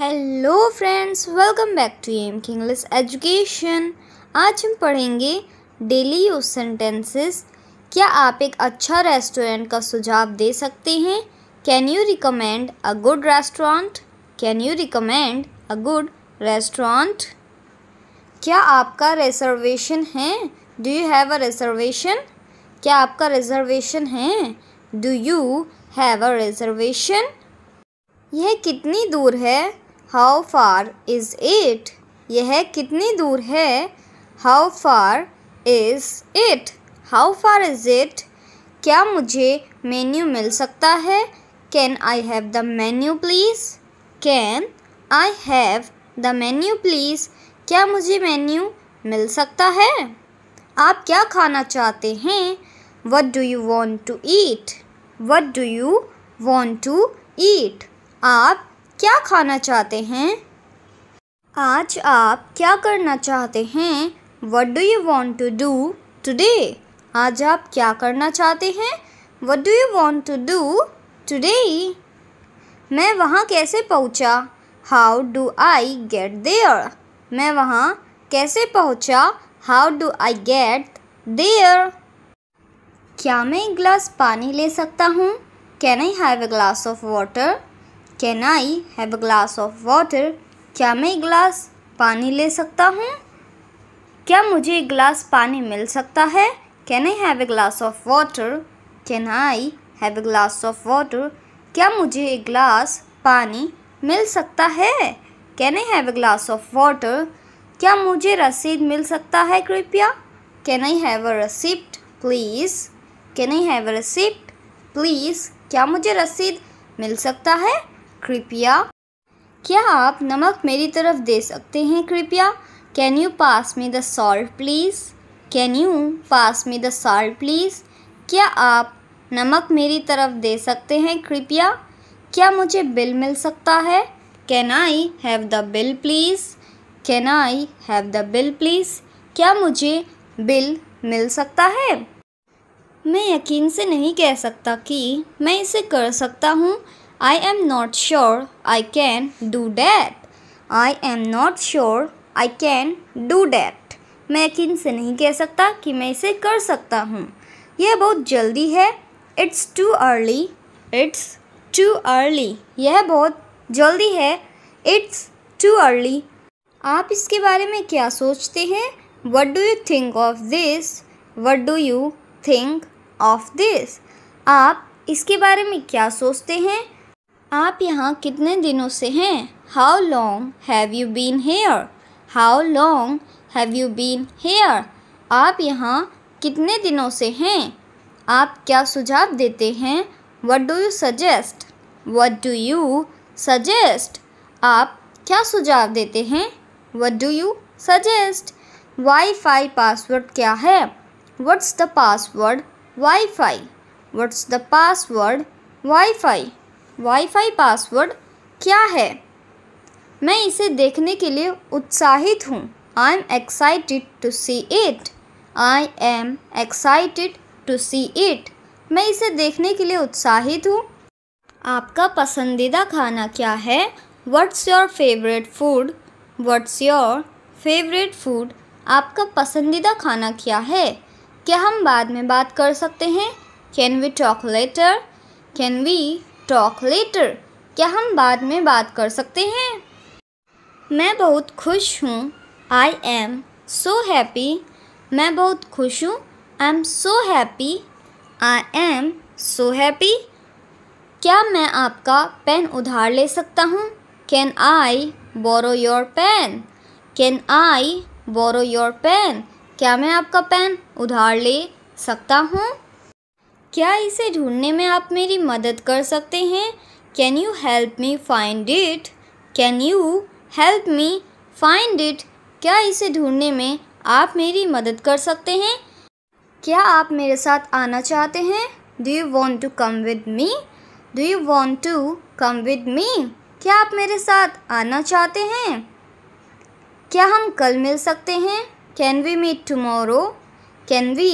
Hello friends welcome back to M की English education आज हम पढ़ेंगे डेली यूज सेंटेंसेस क्या आप एक अच्छा रेस्टोरेंट का सुझाव दे सकते हैं can you recommend a good restaurant can you recommend a good restaurant क्या आपका रिजर्वेशन है do you have a reservation क्या आपका रिजर्वेशन है do you have a reservation यह कितनी दूर है हाउ फार इज़ इट यह कितनी दूर है how far is it how far is it क्या मुझे मेन्यू मिल सकता है can I have the menu please can I have the menu please क्या मुझे मेन्यू मिल सकता है आप क्या खाना चाहते हैं what do you want to eat what do you want to eat आप क्या खाना चाहते हैं आज आप क्या करना चाहते हैं what do you want to do today आज आप क्या करना चाहते हैं what do you want to do today मैं वहाँ कैसे पहुँचा how do I get there मैं वहाँ कैसे पहुँचा how do I get there क्या मैं एक गिलास पानी ले सकता हूँ can I have a glass of water can I have a glass of water क्या मैं एक गिलास पानी ले सकता हूँ क्या मुझे एक गिलास पानी मिल सकता है can I have a glass of water can I have a glass of water क्या मुझे एक ग्लास पानी मिल सकता है can I have a glass of water क्या मुझे रसीद मिल सकता है कृपया can I have a receipt please can I have a receipt please क्या मुझे रसीद मिल सकता है कृपया क्या आप नमक मेरी तरफ दे सकते हैं कृपया can you pass me the salt please can you pass me the salt please क्या आप नमक मेरी तरफ दे सकते हैं कृपया क्या मुझे बिल मिल सकता है can I have the bill please can I have the bill please क्या मुझे बिल मिल सकता है मैं यकीन से नहीं कह सकता कि मैं इसे कर सकता हूँ I am not sure I can do that. I am not sure I can do that. मैं यकीन से नहीं कह सकता कि मैं इसे कर सकता हूँ यह बहुत जल्दी है it's too early it's too early यह बहुत जल्दी है इट्स टू अर्ली आप इसके बारे में क्या सोचते हैं what do you think of this what do you think of this आप इसके बारे में क्या सोचते हैं आप यहाँ कितने दिनों से हैं how long have you been here how long have you been here आप यहाँ कितने दिनों से हैं आप क्या सुझाव देते हैं what do you suggest what do you suggest आप क्या सुझाव देते हैं what do you suggest wifi password क्या है what's the password wifi what's the password wifi wifi password क्या है मैं इसे देखने के लिए उत्साहित हूँ I am excited to see it I am excited to see it मैं इसे देखने के लिए उत्साहित हूँ आपका पसंदीदा खाना क्या है what's your favourite food what's your favourite food आपका पसंदीदा खाना क्या है क्या हम बाद में बात कर सकते हैं can we talk later can we talk later क्या हम बाद में बात कर सकते हैं मैं बहुत खुश हूँ आई एम सो हैप्पी मैं बहुत खुश हूँ I am so happy I am so happy क्या मैं आपका पेन उधार ले सकता हूँ can I borrow your pen can I borrow your pen क्या मैं आपका पेन उधार ले सकता हूँ क्या इसे ढूंढने में आप मेरी मदद कर सकते हैं can you help me find it can you help me find it क्या इसे ढूंढने में आप मेरी मदद कर सकते हैं क्या आप मेरे साथ आना चाहते हैं do you want to come with me do you want to come with me क्या आप मेरे साथ आना चाहते हैं क्या हम कल मिल सकते हैं can we meet tomorrow can we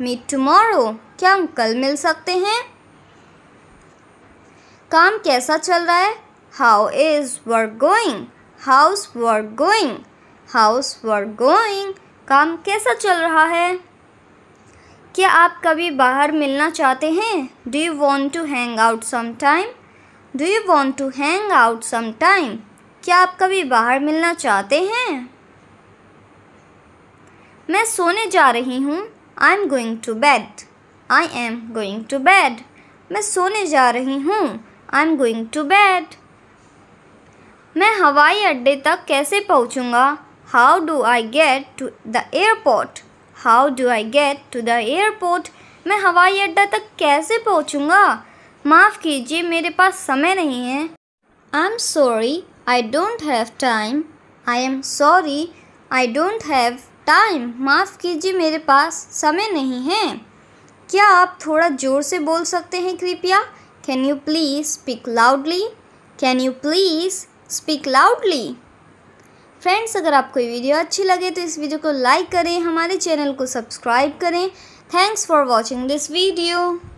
meet tomorrow क्या हम कल मिल सकते हैं काम कैसा चल रहा है how is work going how's work going how's work going काम कैसा चल रहा है क्या आप कभी बाहर मिलना चाहते हैं do you want to hang out some time do you want to hang out some time क्या आप कभी बाहर मिलना चाहते हैं मैं सोने जा रही हूँ I am going to bed I am going to bed मैं सोने जा रही हूँ I am going to bed मैं हवाई अड्डे तक कैसे पहुँचूँगा how do I get to the airport how do I get to the airport मैं हवाई अड्डा तक कैसे पहुँचूँगा माफ़ कीजिए मेरे पास समय नहीं है I am sorry I don't have time I am sorry I don't have time माफ़ कीजिए मेरे पास समय नहीं है क्या आप थोड़ा ज़ोर से बोल सकते हैं कृपया can you please speak loudly can you please speak loudly friends अगर आपको ये वीडियो अच्छी लगे तो इस वीडियो को लाइक करें हमारे चैनल को सब्सक्राइब करें thanks for watching this video